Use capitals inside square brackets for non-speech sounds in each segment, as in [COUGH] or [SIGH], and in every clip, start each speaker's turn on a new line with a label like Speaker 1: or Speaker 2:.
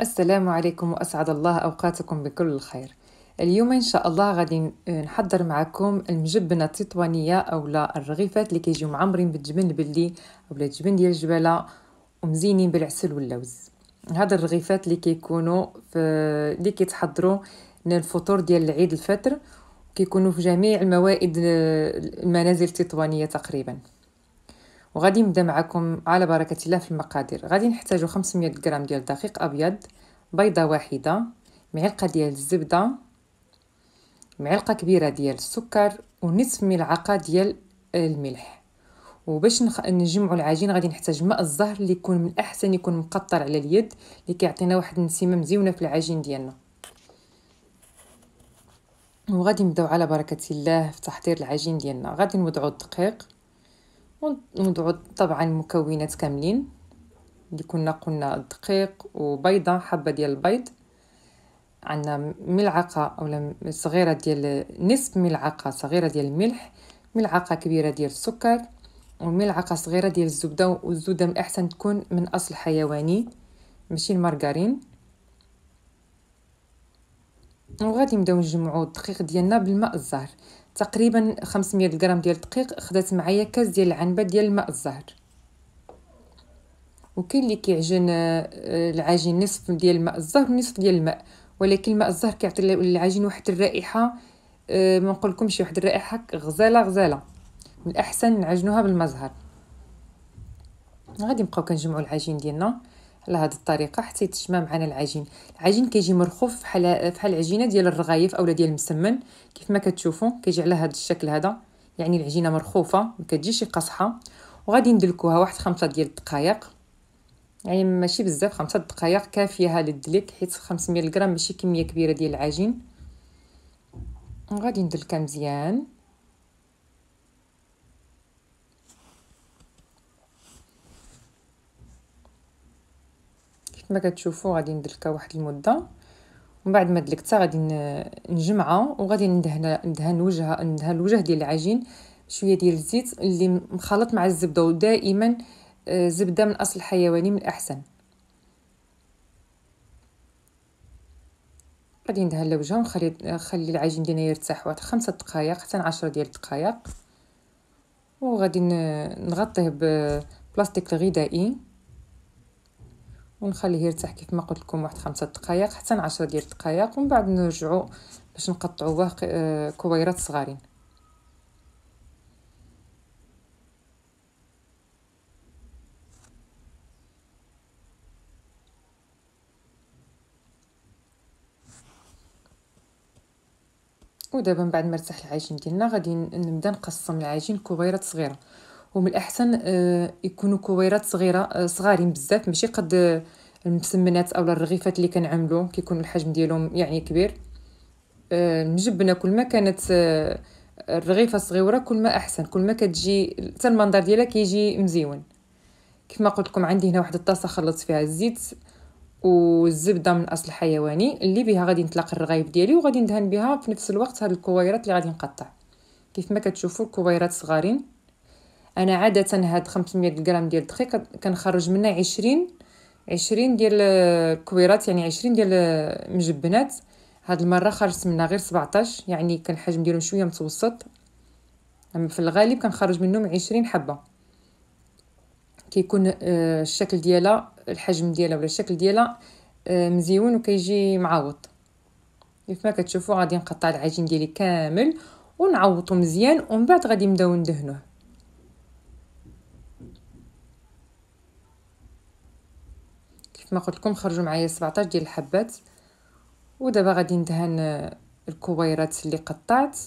Speaker 1: السلام عليكم وأسعد الله أوقاتكم بكل الخير اليوم إن شاء الله غادي نحضر معكم المجبنة التطوانية أو لا الرغيفات اللي كيجيو معمرين بالجبن البلي أو الجبن ديال الجبلة ومزينين بالعسل واللوز هاد الرغيفات اللي كيكونوا في اللي كيتحضروا للفطور ديال العيد الفطر كيكونوا في جميع الموائد المنازل التطوانية تقريباً وغادي نبدا معكم على بركه الله في المقادير غادي نحتاجو 500 غرام ديال دقيق ابيض بيضه واحده معلقه ديال الزبده معلقه كبيره ديال السكر ونصف ملعقه ديال الملح وباش نخ... نجمعوا العجين غادي نحتاج ماء الزهر اللي يكون من الاحسن يكون مقطر على اليد اللي كيعطينا واحد النسيمه مزيونه في العجين ديالنا وغادي نبداو على بركه الله في تحضير العجين ديالنا غادي نوضعوا الدقيق ونضعو طبعا المكونات كاملين اللي كنا قلنا الدقيق وبيضه حبه ديال البيض عندنا ملعقه اولا صغيره ديال نصف ملعقه صغيره ديال الملح ملعقه كبيره ديال السكر وملعقه صغيره ديال الزبده والزبده من الاحسن تكون من اصل حيواني ماشي المارغرين وغادي نبداو نجمعو الدقيق ديالنا بالماء الزهر تقريبا 500 غرام ديال الدقيق خدات معايا كاس ديال العنبه ديال ماء الزهر وكاين اللي كيعجن آه، العجين نصف ديال ماء الزهر ونصف ديال الماء ولكن ماء الزهر كيعطي للعجين واحد الرائحه آه، ما نقولكمش واحد الرائحه غزاله غزاله من الاحسن نعجنوها بالمزهر غادي نبقاو كنجمعوا العجين ديالنا على هذه الطريقه حتى يتجمع معنا العجين العجين كيجي مرخوف بحال بحال العجينه ديال الرغايف اولا ديال المسمن كيف ما كتشوفوا كيجي على هذا الشكل هذا يعني العجينه مرخوفه ما كتجيش قاصحه وغادي ندلكوها واحد خمسة ديال الدقائق يعني ماشي بزاف خمسة دقائق كافيه الدلك حيت 500 غرام ماشي كميه كبيره ديال العجين وغادي ندلكها مزيان كيف ما كتشوفوا غادي ندلكها واحد المده ومن بعد ما دلكتها غادي نجمعها وغادي ندهن ندهن وجهها ندهن الوجه ديال العجين شويه ديال الزيت اللي مخلط مع الزبده ودائما آه، زبده من اصل حيواني من الاحسن غادي ندهن الوجه ونخلي نخلي العجين ديالنا يرتاح واحد خمسة دقائق حتى عشرة ديال الدقائق وغادي نغطيه ببلاستيك الغذائي ونخليه يرتاح كيف ما قلت لكم واحد خمسة دقائق حتى عشرة ديال الدقائق ومن بعد نرجعو باش نقطعوه آه، كويرات صغارين ودابا من بعد ما ارتاح العجين ديالنا غادي نبدا نقسم العجين كويرات صغيره ومن الاحسن آه، يكونوا كويرات صغيره آه، صغارين بزاف ماشي قد آه، المسمنات اولا الرغيفات اللي كنعملو كيكون الحجم ديالهم يعني كبير الجبنه كل ما كانت الرغيفه صغيره كل ما احسن كل ما كتجي حتى المنظر ديالها كيجي مزيون كيف ما قلت لكم عندي هنا واحد الطاسه خلطت فيها الزيت والزبده من اصل حيواني اللي بها غادي نطلق الرغيف ديالي وغادي ندهن بها في نفس الوقت هاد الكويرات اللي غادي نقطع كيف ما كتشوفوا الكويرات صغارين انا عاده هاد 500 غرام ديال الدقيق كنخرج منها 20 20 ديال الكويرات يعني 20 ديال المجبنات هاد المره خرجت منها غير 17 يعني كان الحجم ديالهم شويه متوسط اما في الغالب كنخرج منهم 20 حبه كيكون آه، الشكل ديالها الحجم ديالها ولا الشكل ديالها آه، مزيون وكيجي معوض كيف ما كتشوفوا غادي نقطع العجين ديالي كامل ونعوضو مزيان ومن بعد غادي نبداو ندهنوه كما قلت لكم خرجوا معايا 17 ديال الحبات ودابا غادي ندهن الكويرات اللي قطعت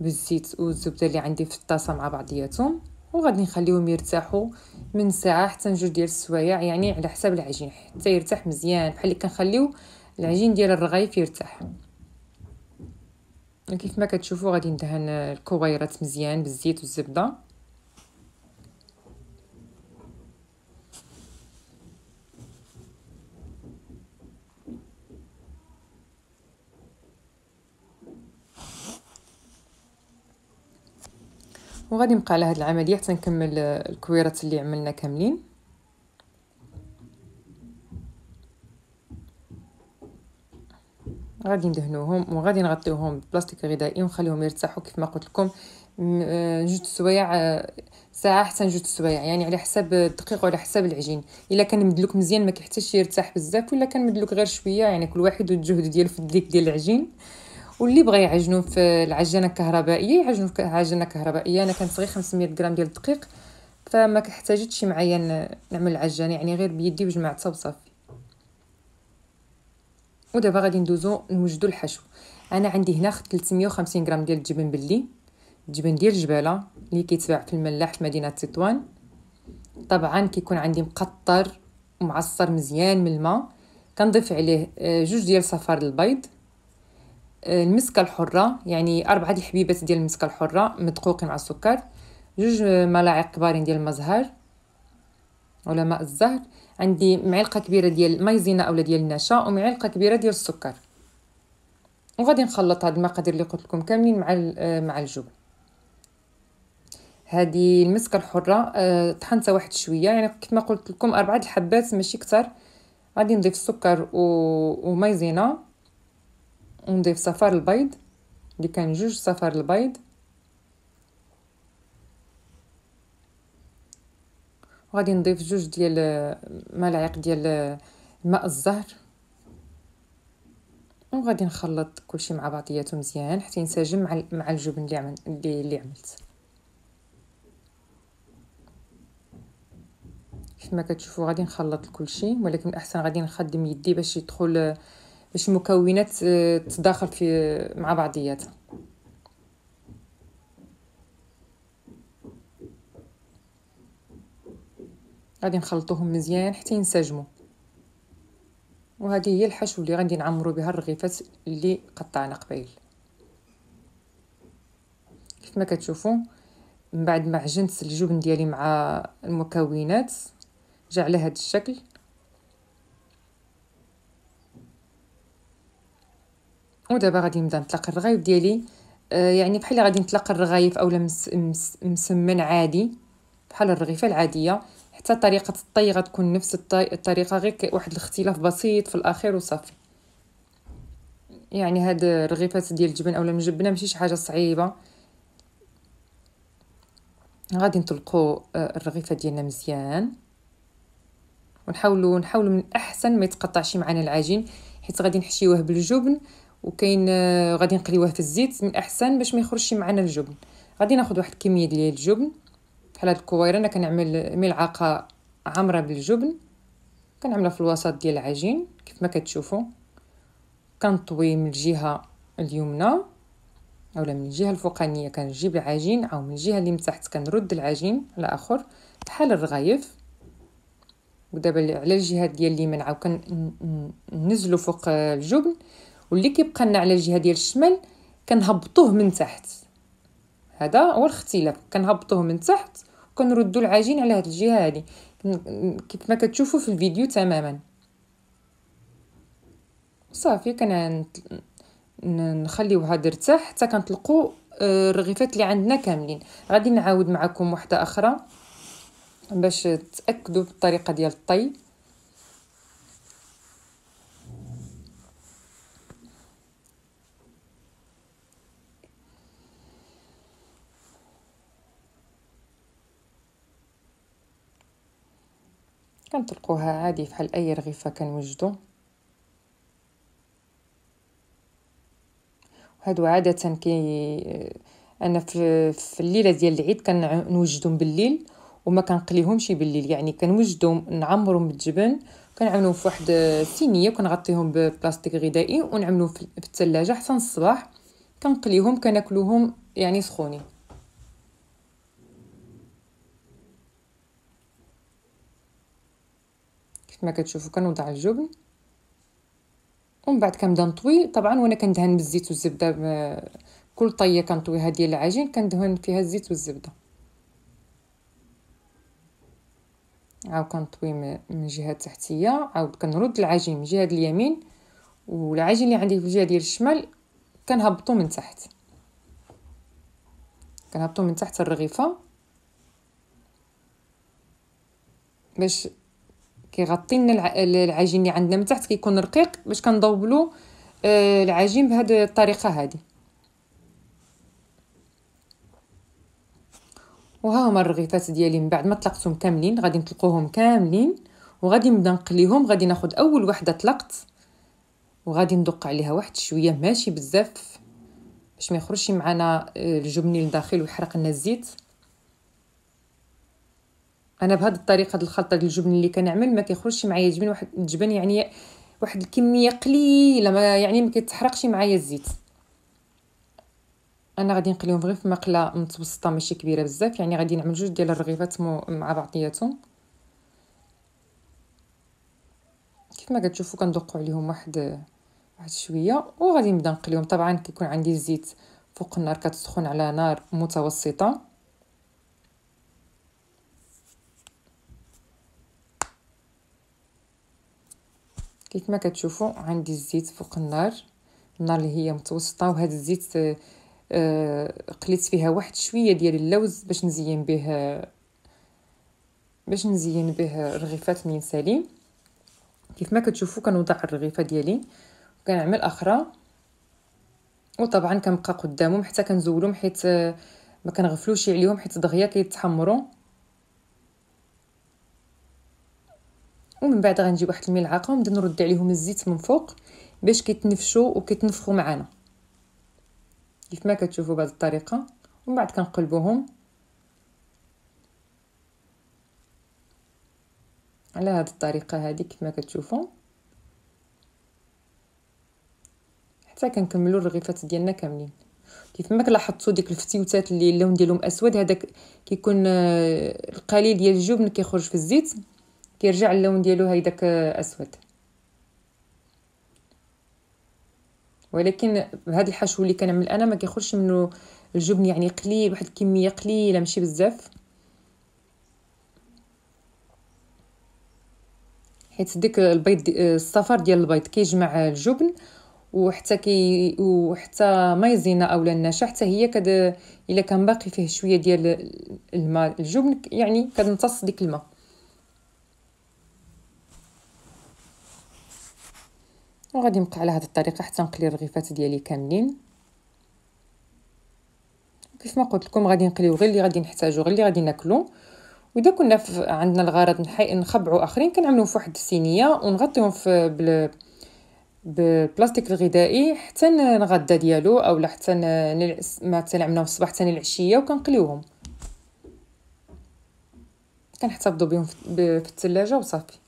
Speaker 1: بالزيت والزبده اللي عندي في الطاسه مع بعضياتهم وغادي نخليهم يرتاحوا من ساعه حتى جوج ديال السوايع يعني على حساب العجين حتى يرتاح مزيان بحال اللي كنخليو العجين ديال الرغيف يرتاح يعني كيف ما كتشوفوا غادي ندهن الكويرات مزيان بالزيت والزبده وغادي نبقى على هاد العمليه حتى نكمل آه, الكويرات اللي عملنا كاملين غادي ندهنوهم وغادي نغطيوهم ببلاستيك غذائي ونخليهم يرتاحوا كيف ما قلت لكم آه, جوج سوايع آه, ساعه حتى جوج سوايع يعني على حساب الدقيق وعلى حساب العجين الا كان مدلوك مزيان ما كيحتاجش يرتاح بزاف ولا كان مدلوك غير شويه يعني كل واحد والجهد ديالو في الديك ديال العجين واللي بغى يعجنو في العجانه الكهربائيه يعجنو في عجانه كهربائيه انا كنصغي 500 غرام ديال الدقيق فما احتاجتش معايا نعمل العجانه يعني غير بيدي وجمعتها وصافي ودابا غادي ندوزو نوجدو الحشو انا عندي هنا 350 غرام ديال الجبن بلي الجبن ديال الجباله اللي كيتباع في الملاح في مدينه تطوان طبعا كيكون عندي مقطر ومعصر مزيان من الماء كنضيف عليه آه، جوج ديال صفار البيض المسكة الحرة يعني أربعة ديال الحبيبات ديال المسكة الحرة مدقوقين مع السكر جوج ملاعق كبارين ديال المزهر ولا ماء الزهر عندي معلقة كبيرة ديال مايزينا أولا ديال النشا ومعلقة كبيرة ديال السكر وغادي نخلط هاد المقادير اللي قلت لكم كاملين مع مع الجبن هذه المسكه الحره أه طحنتها واحد شويه يعني كيف ما قلت لكم اربعه الحبات ماشي كتر غادي نضيف السكر و... ومايزينا ونضيف صفار البيض اللي كان جوج صفار البيض وغادي نضيف جوج ديال ملاعق ديال ماء الزهر وغادي نخلط كلشي مع بعضياته مزيان حتى ينسجم مع الجبن اللي عملت اللي عملت كما كتشوفوا غادي نخلط كلشي ولكن الاحسن غادي نخدم يدي باش يدخل باش المكونات آه، تتداخل في آه، مع بعضياتها غادي نخلطوهم مزيان حتى ينسجموا وهذه هي الحشو اللي غادي نعمرو بها الرغيفات اللي قطعنا قبيل كيف ما كتشوفوا من بعد ما عجنت الجبن ديالي مع المكونات جا على هذا الشكل ودابا غادي نبدا نطلق الرغايف ديالي آه، يعني بحال غادي نطلق الرغايف اولا مس مس مسمن عادي بحال الرغيفه العاديه حتى طريقه الطي غتكون نفس الطي... الطريقه غير واحد الاختلاف بسيط في الاخير وصافي يعني هاد الرغيفات ديال الجبن اولا الجبنه ماشي شي حاجه صعيبه غادي نطلقوا آه، الرغيفه ديالنا مزيان ونحاولوا نحاولوا من الاحسن ما يتقطعش معنا العجين حيت غادي نحشيوه بالجبن وكاين آه، غادي نقليوه في الزيت من الاحسن باش ما يخرجش معنا الجبن غادي ناخذ واحد الكميه ديال الجبن بحال هاد الكويره انا كنعمل ملعقه عامره بالجبن كنعملها في الوسط ديال العجين كيف ما كتشوفوا كنطوي من الجهه اليمنى اولا من الجهه الفوقانيه كنجيب العجين او من الجهه اللي من تحت كنرد العجين على اخر بحال الرغايف ودابا على الجهه ديال اليمين عاود كننزلوا فوق آه، الجبن واللي كيبقى لنا على الجهه ديال الشمال كنهبطوه من تحت هذا هو الاختلاف كنهبطوه من تحت وكنردوا العجين على هذه الجهه هذه كيف ما كتشوفوا في الفيديو تماما صافي كان نخليوها ترتاح حتى كنطلقوا آه، الرغيفات اللي عندنا كاملين غادي نعاود معكم واحده اخرى باش تاكدوا بالطريقه ديال الطي كنطلقوها عادي فحال اي رغيفه كنوجدو وهادو عاده كي انا في, في الليله ديال العيد كنوجدهم بالليل وما كنقليهمش بالليل يعني كنوجدهم نعمرهم بالجبن كنعملهم في واحد الصينيه وكنغطيهم ببلاستيك غذائي ونعملهم في الثلاجه حتى الصباح كنقليهم كناكلوهم يعني سخونين كما كتشوفوا كنوضع الجبن ومن بعد كنبدا نطوي طبعا وانا كندهن بالزيت والزبده كل طيه كنطويها ديال العجين كندهن فيها الزيت والزبده عاود كنطوي من الجهه التحتيه عاود كنرد العجين من الجهه اليمين والعجين اللي عندي في الجهه ديال الشمال كنهبطو من تحت كنهبطو من تحت الرغيفه باش كيغطي لنا العجين اللي عندنا من تحت كيكون رقيق باش كنضوبلو آه، العجين بهذه الطريقه هذه وها هما الرغيفات ديالي من بعد ما طلقتهم كاملين غادي نطلقوهم كاملين وغادي نبدا نقليهم غادي ناخد اول وحده طلقت وغادي ندق عليها واحد شويه ماشي بزاف باش ما يخرجش معنا آه، الجبن لداخل ويحرق لنا الزيت انا بهاد الطريقه هذه الخلطه ديال الجبن اللي كنعمل ما كيخرجش معايا جبن واحد الجبن يعني واحد الكميه قليله ما يعني ما كيتحرقش معايا الزيت انا غادي نقليهم غير في مقله متوسطه ماشي كبيره بزاف يعني غادي نعمل جوج ديال الرغيفات مع بعضياتهم كيف ما كتشوفوا كندقوا عليهم واحد واحد شويه وغادي نبدا نقليهم طبعا كيكون عندي الزيت فوق النار كتسخن على نار متوسطه كيف ما كتشوفوا عندي الزيت فوق النار النار اللي هي متوسطه وهذا الزيت آه، قليت فيها واحد شويه ديال اللوز باش نزين به باش نزين به الرغيفات من سليم كيف ما كتشوفوا كنوضع الرغيفه ديالي وكنعمل اخرى وطبعا كنبقى قدامهم حتى كنزولهم حيت آه، ما كنغفلوش عليهم حيت دغيا كيتحمروا ومن بعد غنجي واحد الملعقه ونبدا نرد عليهم الزيت من فوق باش كيتنفشوا وكيتنفخوا معانا كيف ما كتشوفوا بهذه الطريقه ومن بعد كنقلبوهم على هذه الطريقه هذه ما كتشوفوا حتى كنكملوا الرغيفات ديالنا كاملين كيف ما كلاحظتوا ديك الفتيوتات اللي اللون ديالهم اسود هذاك كيكون آه، القليل ديال الجبن كيخرج في الزيت كيرجع اللون ديالو هيداك اسود ولكن بهذا الحشو اللي كنعمل انا ما كيخرجش منه الجبن يعني قليل واحد الكميه قليله ماشي بزاف حيت ديك البيض الصفر ديال البيض كيجمع الجبن وحتى كي وحتى مايزينا اولا النشا حتى هي كد الا كان باقي فيه شويه ديال الماء الجبن يعني كتمتص ديك الماء وغادي نبقى على هذه الطريقه حتى نقلي الرغيفات ديالي كاملين كيف ما قلت لكم غادي نقليو غير اللي غادي نحتاجو غير اللي غادي ناكلو واذا كنا عندنا الغرض نخبعو اخرين كنعملوهم في واحد الصينيه ونغطيهم في بل بالبلاستيك الغذائي حتى نغدى ديالو او حتى نلعس ما تنعملهم في الصباح ثاني العشيه وكنقليوهم كنحتفظوا بهم في الثلاجه وصافي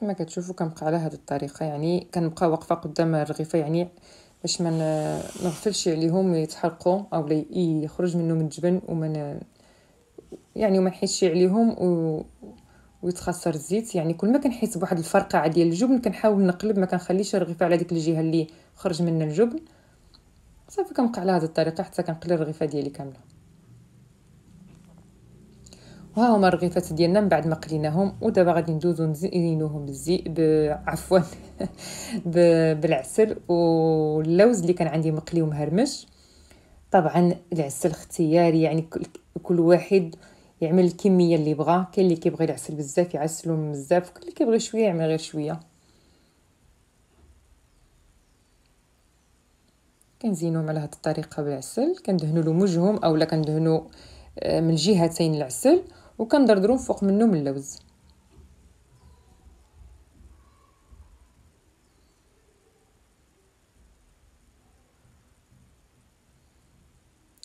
Speaker 1: كما كتشوفوا كنبقى على هذه الطريقه يعني كنبقى واقفه قدام الرغيفه يعني باش ما نغفلش عليهم يتحرقوا او يخرج منهم من الجبن وما يعني وما نحيدش عليهم و... ويتخسر الزيت يعني كل ما كنحس بواحد الفرقعه ديال الجبن كنحاول نقلب ما كنخليش الرغيفه على ديك الجهه اللي خرج منها الجبن صافي كنبقى على هذه الطريقه حتى كنقلي الرغيفه ديالي كامله وها هما الرغيفات ديالنا من بعد ما قليناهم ودابا غادي ندوزو نزينوهم بالزي عفوا [LAUGHS] بالعسل واللوز اللي كان عندي مقلي ومهرمش طبعا العسل اختياري يعني كل واحد يعمل الكميه اللي بغا كاين اللي كيبغي العسل بزاف يعسلو بزاف وكاين اللي كيبغي شويه يعمل غير شويه كنزينوهم على هذه الطريقه بالعسل كندهنوا له وجههم اولا كندهنوا آه، من الجهتين العسل وكندردرو فوق منه من اللوز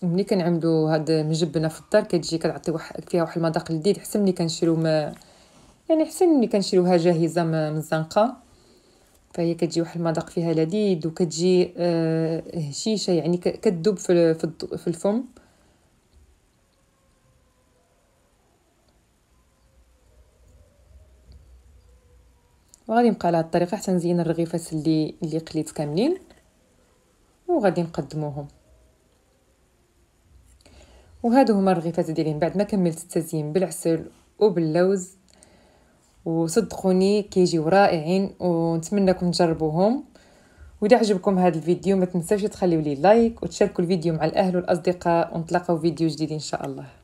Speaker 1: ملي كنعملو هاد مجبنه في الدار كتجي كتعطي واحد فيها واحد المذاق لذيذ حسن ملي كنشريو ما يعني حسن ملي كنشريوها جاهزه من الزنقه فهي كتجي واحد المذاق فيها لذيذ وكتجي آه، هشيشه يعني كتذوب في في الفم وغادي نبقى على هاد الطريقه حتى نزين الرغيفات اللي اللي قليت كاملين وغادي نقدموهم وهادو هما الرغيفات ديالي من بعد ما كملت التزيين بالعسل وباللوز وصدقوني كيجيو رائعين ونتمنىكم تجربوهم واذا عجبكم هذا الفيديو ما تنساوش تخليو لي لايك وتشاركوا الفيديو مع الاهل والاصدقاء ونطلقوا فيديو جديد ان شاء الله